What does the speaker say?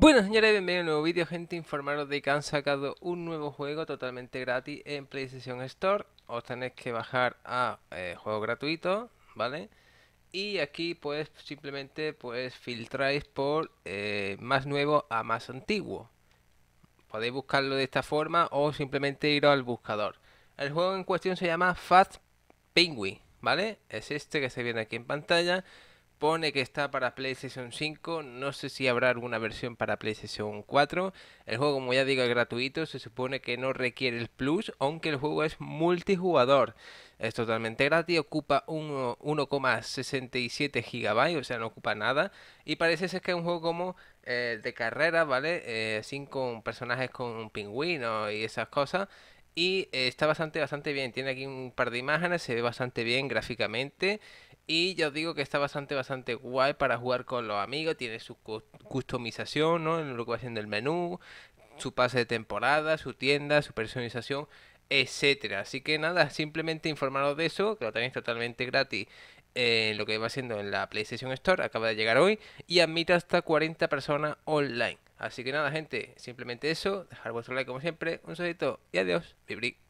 Bueno señores, bienvenidos a un nuevo vídeo gente, informaros de que han sacado un nuevo juego totalmente gratis en PlayStation Store Os tenéis que bajar a eh, juego gratuito, ¿vale? Y aquí pues simplemente pues filtráis por eh, más nuevo a más antiguo Podéis buscarlo de esta forma o simplemente ir al buscador El juego en cuestión se llama Fat Penguin, ¿vale? Es este que se viene aquí en pantalla pone que está para PlayStation 5, no sé si habrá alguna versión para PlayStation 4. El juego, como ya digo, es gratuito, se supone que no requiere el plus, aunque el juego es multijugador. Es totalmente gratis, ocupa 1,67 GB, o sea, no ocupa nada. Y parece ser que es un juego como eh, de carrera, ¿vale? Eh, sin con personajes con un pingüino y esas cosas y eh, está bastante, bastante bien. Tiene aquí un par de imágenes, se ve bastante bien gráficamente. Y ya os digo que está bastante, bastante guay para jugar con los amigos. Tiene su customización, ¿no? En lo que va haciendo el menú, su pase de temporada, su tienda, su personalización, etcétera. Así que nada, simplemente informaros de eso, que lo tenéis totalmente gratis lo que va siendo en la PlayStation Store, acaba de llegar hoy y admite hasta 40 personas online. Así que nada, gente, simplemente eso, dejar vuestro like como siempre, un saludito y adiós,